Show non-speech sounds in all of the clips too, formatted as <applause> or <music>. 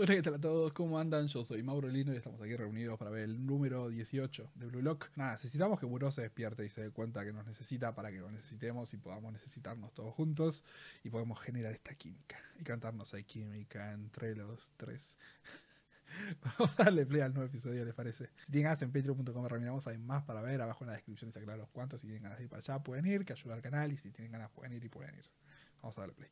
Hola, ¿qué tal a todos? ¿Cómo andan? Yo soy Mauro Lino y estamos aquí reunidos para ver el número 18 de Blue Lock. Nada, necesitamos que Buró se despierte y se dé cuenta que nos necesita para que lo necesitemos y podamos necesitarnos todos juntos y podamos generar esta química y cantarnos hay química entre los tres. <laughs> Vamos a darle play al nuevo episodio, ¿les parece? Si tienen ganas en patreon.com reminamos, hay más para ver. Abajo en la descripción se aclaran los cuantos. Si tienen ganas de ir para allá, pueden ir, que ayuda al canal. Y si tienen ganas, pueden ir y pueden ir. Vamos a darle play.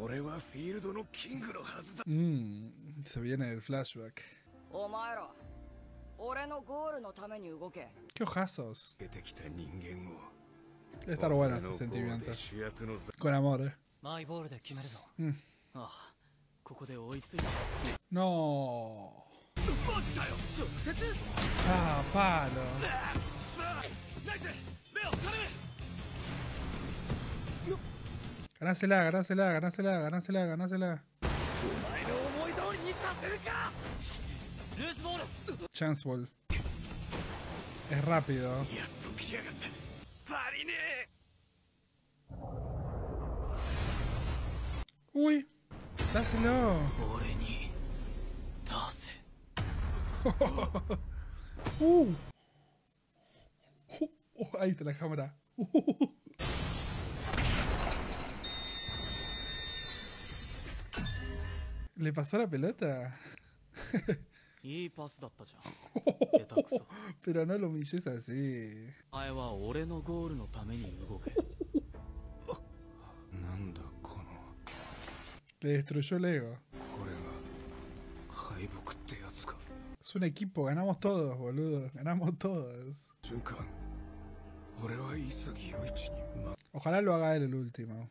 俺はフィールドのキングのはずだ。うん、そう v えない、フラッシュバック。お前ら、俺のゴールのために動け。今日、é o ソース。出てきた人間を。え、s t a r buena ese s e n t i m i e マイボールで決めるぞ。うん。ああ、ここで追いついた。ノー。マジかよ、直接。ああ、パード。ナイス、目を頼む。Ganásela, ganásela, ganásela, ganásela, ganásela. Chance Ball. Es rápido. Uy, dáselo. <laughs> Uh. uh. ahí está la cámara. <laughs> Le pasó la pelota. <laughs> Pero no lo humilles así. <laughs> Le destruyó el ego. Es un equipo, ganamos todos, boludo. Ganamos todos. Ojalá lo haga él el último.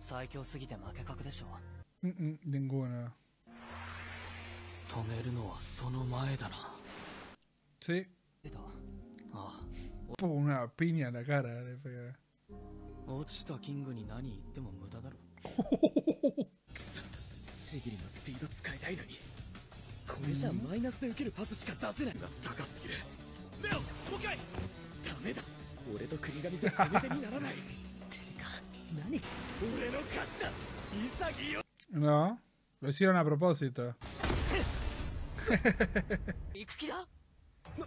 最強すぎて負け確でしょううんうん n i n g 止めるのはその前だな sí ああ una piña e か la c 落ちたキングに何言っても無駄だろ <laughs> ちぎりのスピード使いたいのにこれじゃマイナスで受けるパスしか出せないが高すぎる目を、もう一回ダメだ俺と国神じゃ全てにならない No, lo hicieron a propósito.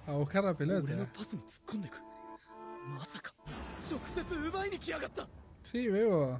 a buscar la pelota. Sí, veo.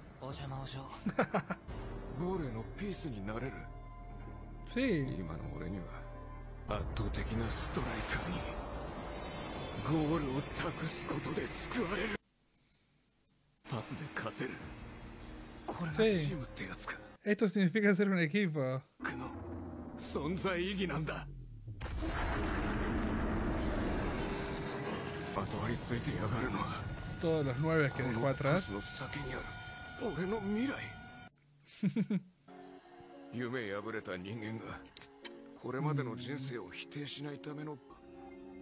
Esto significa ser un equipo. Todos los nueve que dejó atrás. 俺の未来 <laughs> 夢破れた人間がこれまでの人生を否定しないための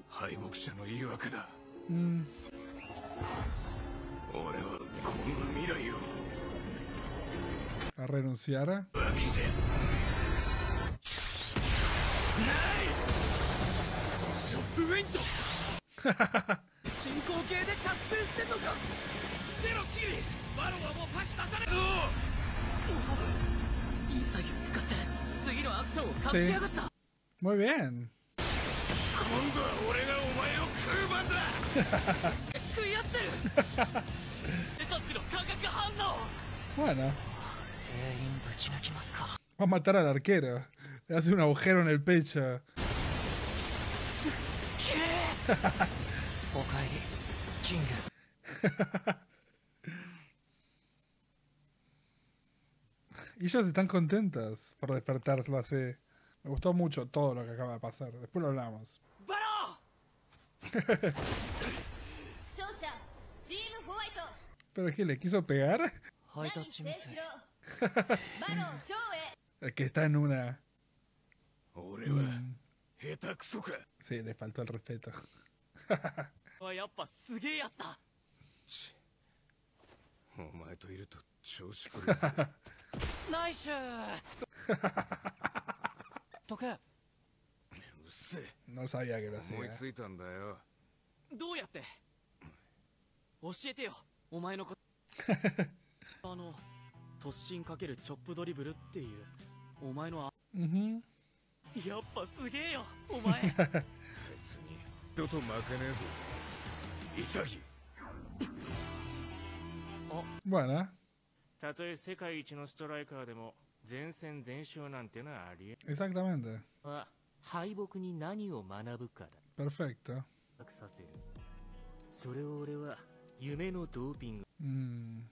敗北者の言い訳だ、うん、俺はこんな未来を renunciar a... <laughs> Muy bien. bueno. Va a matar al arquero. Le hace un agujero en el pecho. <laughs> <laughs> Y ellas están contentas por despertarlo hace. Me gustó mucho todo lo que acaba de pasar. Después lo hablamos. <laughs> ¿Pero que le quiso pegar? el <laughs> que está en una. Mm. Sí, le faltó el respeto. <laughs> ナイスとか <laughs> うっせえのさやげらせ思いついたんだよどうやって教えてよお前のこと <laughs> あの突進かけるチョップドリブルっていうお前のあうんやっぱすげえよお前 <laughs> 別に人と負けねえぞ潔あまあなたとえ世界一のストライカーでも前線全勝なんてのはありえ Exactamente. は敗北に何を学ぶかだ。Perfecto. させるそれを俺は夢のドーピング。うん。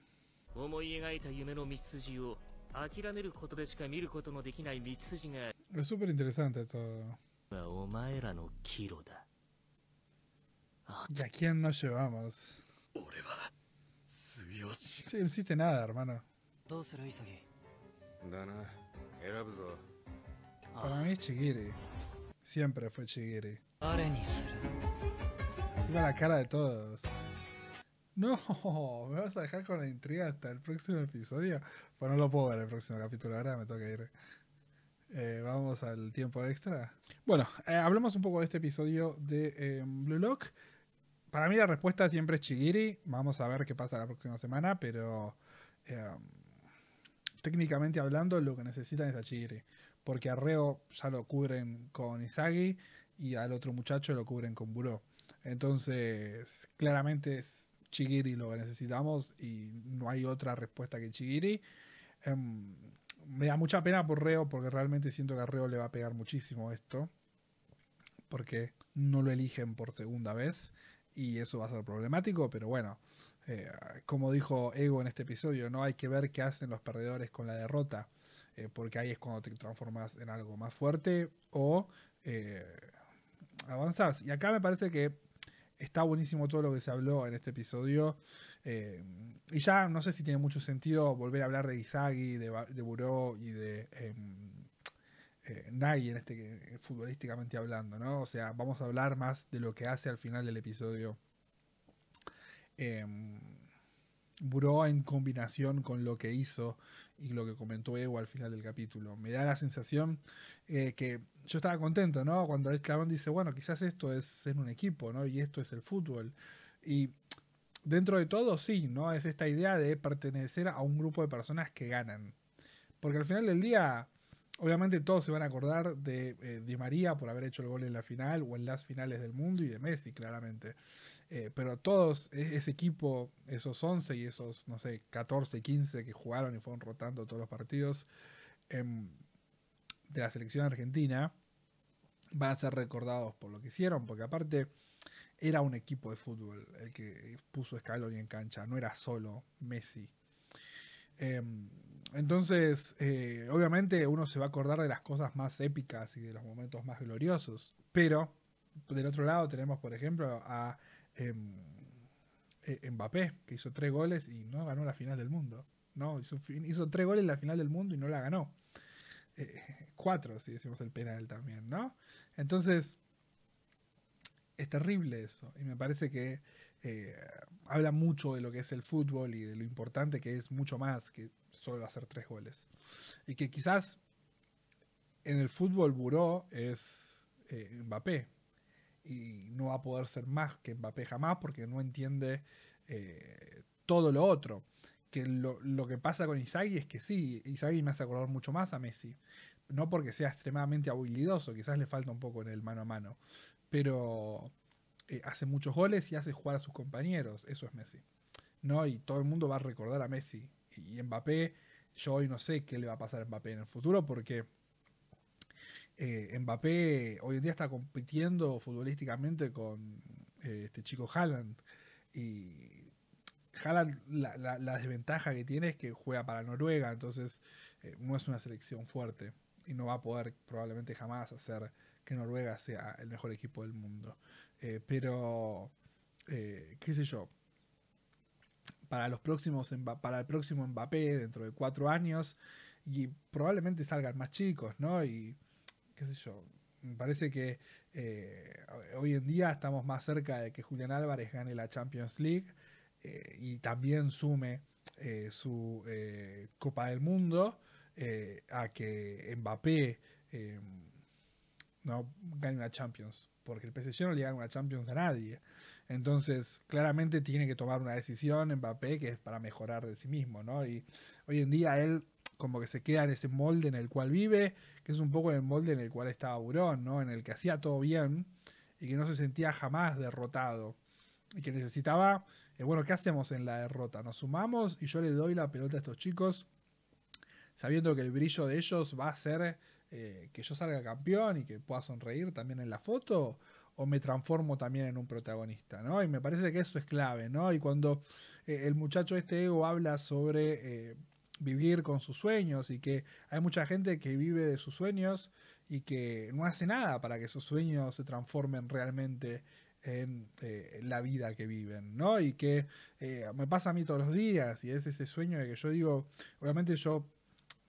思い描いた夢の道筋を諦めることでしか見ることのできない道筋が s s p e r interesante todo. お前らのキロだ。Ya, ¿quién nos l l Sí, no hiciste nada, hermano. Para mí es Chigiri. Siempre fue Chigiri. va la cara de todos. No, me vas a dejar con la intriga hasta el próximo episodio. Pues no lo puedo ver el próximo capítulo, ahora me toca ir. Eh, vamos al tiempo extra. Bueno, eh, hablemos un poco de este episodio de em, Blue Lock para mí la respuesta siempre es Chigiri. Vamos a ver qué pasa la próxima semana, pero em, técnicamente hablando lo que necesitan es a Chigiri. Porque a Reo ya lo cubren con Isagi y al otro muchacho lo cubren con Buró. Entonces, claramente es Chigiri lo que necesitamos y no hay otra respuesta que Chigiri. Em, me da mucha pena por Reo porque realmente siento que a Reo le va a pegar muchísimo esto. Porque no lo eligen por segunda vez y eso va a ser problemático, pero bueno, eh, como dijo Ego en este episodio, no hay que ver qué hacen los perdedores con la derrota, eh, porque ahí es cuando te transformas en algo más fuerte o eh, Y acá me parece que está buenísimo todo lo que se habló en este episodio. Eh, y ya no sé si tiene mucho sentido volver a hablar de Izagi, de, de Buró y de em, eh, nadie en este eh, futbolísticamente hablando, ¿no? O sea, vamos a hablar más de lo que hace al final del episodio. Em, Buró en combinación con lo que hizo y lo que comentó Evo al final del capítulo. Me da la sensación eh, que yo estaba contento, ¿no? Cuando el clavón dice, bueno, quizás esto es en un equipo, ¿no? Y esto es el fútbol. Y dentro de todo, sí, ¿no? Es esta idea de pertenecer a un grupo de personas que ganan. Porque al final del día, Obviamente todos se van a acordar de eh, Di María por haber hecho el gol en la final o en las finales del mundo y de Messi, claramente. Eh, pero todos, e, ese equipo, esos 11 y esos, no sé, 14, 15 que jugaron y fueron rotando todos los partidos em, de la selección argentina, van a ser recordados por lo que hicieron, porque aparte era un equipo de fútbol el que puso y en cancha, no era solo Messi. Em, entonces, eh, obviamente uno se va a acordar de las cosas más épicas y de los momentos más gloriosos, pero del otro lado tenemos, por ejemplo, a em, e, Mbappé, que hizo tres goles y no ganó la final del mundo. No, hizo, tres goles en la final del mundo y no la ganó. Eh, cuatro, si decimos el penal también, ¿no? Entonces, es terrible eso. Y me parece que eh, habla mucho de lo que es el fútbol y de lo importante que es mucho más que solo hacer tres goles. Y que quizás en el fútbol buró es eh, Mbappé. Y no va a poder ser más que Mbappé jamás porque no entiende eh, todo lo otro. Que lo, lo que pasa con Isagi es que sí, Isagi me hace acordar mucho más a Messi. No porque sea extremadamente habilidoso, quizás le falta un poco en el mano a mano. Pero eh, hace muchos goles y hace jugar a sus compañeros. Eso es Messi. ¿no? Y todo el mundo va a recordar a Messi. Y Mbappé, yo hoy no sé qué le va a pasar a Mbappé en el futuro porque eh, Mbappé hoy en día está compitiendo futbolísticamente con eh, este chico Haaland. Y Haaland, la, desventaja que tiene es que juega para Noruega, entonces eh, no es una selección fuerte y no va a poder probablemente jamás hacer que Noruega sea el mejor equipo del mundo. Eh, pero, eh, qué sé yo, para, los próximos, para el próximo Mbappé dentro de cuatro años, y probablemente salgan más chicos, ¿no? Y, qué sé yo, me parece que eh, hoy en día estamos más cerca de que Julián Álvarez gane la Champions League y también sume su Copa del Mundo a que Mbappé no gane una Champions, porque el PSG no le gana una Champions a nadie. Entonces, claramente tiene que tomar una decisión Mbappé que es para mejorar de sí mismo, ¿no? Y hoy en día él como que se queda en ese molde en el cual vive, que es un poco el molde en el cual estaba Burón, ¿no? En el que hacía todo bien y que no se sentía jamás derrotado y que necesitaba, eh, bueno, ¿qué hacemos en la derrota? Nos sumamos y yo le doy la pelota a estos chicos sabiendo que el brillo de ellos va a ser eh, que yo salga campeón y que pueda sonreír también en la foto, o me transformo también en un protagonista, ¿no? Y me parece que eso es clave, ¿no? Y cuando eh, el muchacho este ego habla sobre eh, vivir con sus sueños y que hay mucha gente que vive de sus sueños y que no hace nada para que sus sueños se transformen realmente en la vida que viven, ¿no? Y que me pasa a mí todos los días y es ese sueño de que yo digo, obviamente yo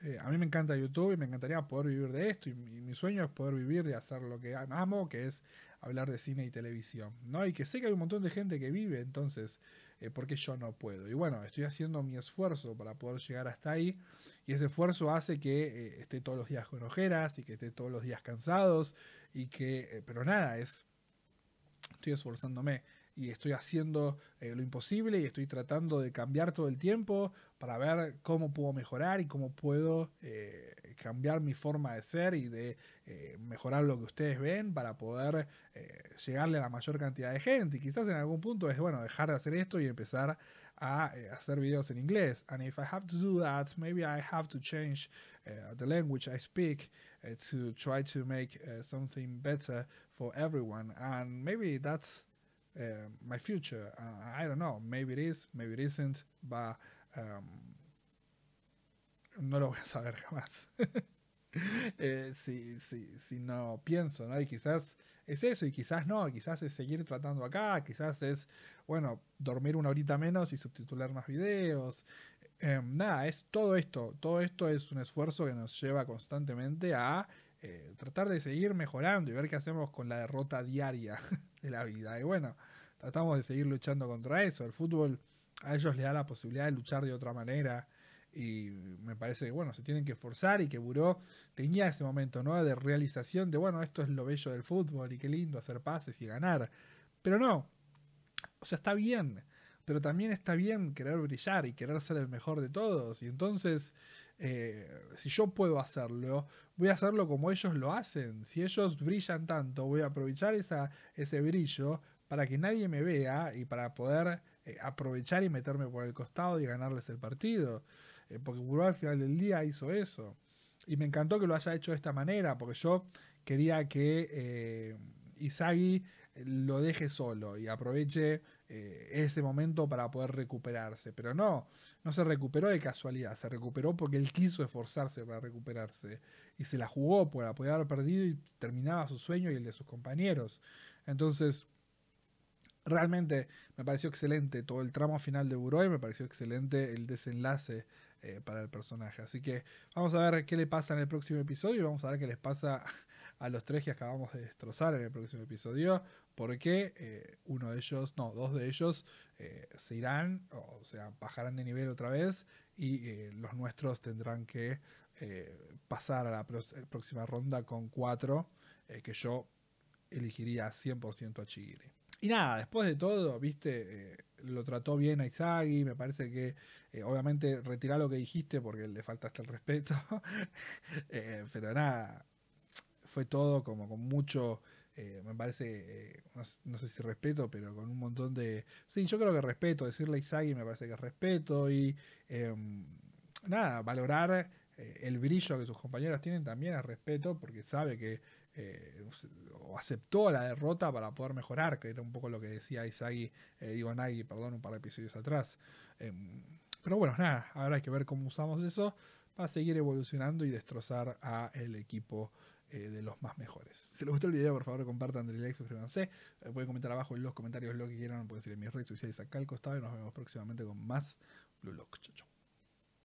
eh, a mí me encanta YouTube y me encantaría poder vivir de esto. Y mi, sueño es poder vivir de hacer lo que amo, que es hablar de cine y televisión. ¿no? Y que sé que hay un montón de gente que vive, entonces, eh, ¿por qué yo no puedo? Y bueno, estoy haciendo mi esfuerzo para poder llegar hasta ahí. Y ese esfuerzo hace que eh, esté todos los días con ojeras y que esté todos los días cansados. Y que, pero nada, es. Estoy esforzándome y estoy haciendo eh, lo imposible y estoy tratando de cambiar todo el tiempo para ver cómo puedo mejorar y cómo puedo eh, cambiar mi forma de ser y de eh, mejorar lo que ustedes ven para poder llegarle a la mayor cantidad de gente. Y quizás en algún punto es, bueno, dejar de hacer esto y empezar a hacer videos en inglés. And if I have to do that, maybe I have to change uh, the language I speak to try to make uh, something better for everyone. And maybe that's eh, my future. Uh, I don't know, maybe it is, maybe it isn't, um, no lo voy a <laughs> saber jamás. <laughs> Eh, si, no pienso, ¿no? Y quizás es eso, y quizás no, quizás es seguir tratando acá, quizás es, bueno, dormir una horita menos y subtitular más videos. Em, nada, es todo esto, todo esto es un esfuerzo que nos lleva constantemente a eh, tratar de seguir mejorando y ver qué hacemos con la derrota diaria. <laughs> de la vida. Y bueno, tratamos de seguir luchando contra eso. El fútbol a ellos le da la posibilidad de luchar de otra manera. Y me parece que, bueno, se tienen que esforzar y que Buró tenía ese momento, ¿no? De realización de, bueno, esto es lo bello del fútbol y qué lindo hacer pases y ganar. Pero no, o sea, está bien, pero también está bien querer brillar y querer ser el mejor de todos. Y entonces eh, si yo puedo hacerlo, voy a hacerlo como ellos lo hacen. Si ellos brillan tanto, voy a aprovechar ese brillo para que nadie me vea y para poder eh, aprovechar y meterme por el costado y ganarles el partido. Eh, porque Buró al final del día hizo eso. Y me encantó que lo haya hecho de esta manera, porque yo quería que Isagi lo deje solo y aproveche eh, ese momento para poder recuperarse. Pero no, no se recuperó de casualidad, se recuperó porque él quiso esforzarse para recuperarse y se la jugó por poder haber perdido y terminaba su sueño y el de sus compañeros. Entonces, realmente me pareció excelente todo el tramo final de Buroi, me pareció excelente el desenlace eh, para el personaje. Así que vamos a ver qué le pasa en el próximo episodio y vamos a ver qué les pasa a los tres que acabamos de destrozar en el próximo episodio, porque eh, uno de ellos, no, dos de ellos eh, se irán, o, sea, bajarán de nivel otra vez y eh, los nuestros tendrán que pasar a la próxima ronda con cuatro, que yo elegiría 100% a Chigiri. Y nada, después de todo, viste, lo trató bien a me parece que obviamente retirá lo que dijiste porque le faltaste el respeto, <laughs> pero nada, fue todo como con mucho, eh, me parece, eh, no, sé si respeto, pero con un montón de... Sí, yo creo que respeto, decirle a Isagi me parece que respeto y em, nada, valorar eh, el brillo que sus compañeras tienen también es respeto porque sabe que aceptó la derrota para poder mejorar, que era un poco lo que decía Isagi, digo Nagi, perdón, un par de episodios atrás. Em, pero bueno, nada, ahora hay que ver cómo usamos eso para seguir evolucionando y destrozar al el equipo eh, de los más mejores. Si les gustó el video, por favor, compartan, denle like, suscríbanse. Eh, pueden comentar abajo en los comentarios lo que quieran, pueden seguir en mis redes sociales acá al costado y nos vemos próximamente con más Blue Lock. Chau, chau.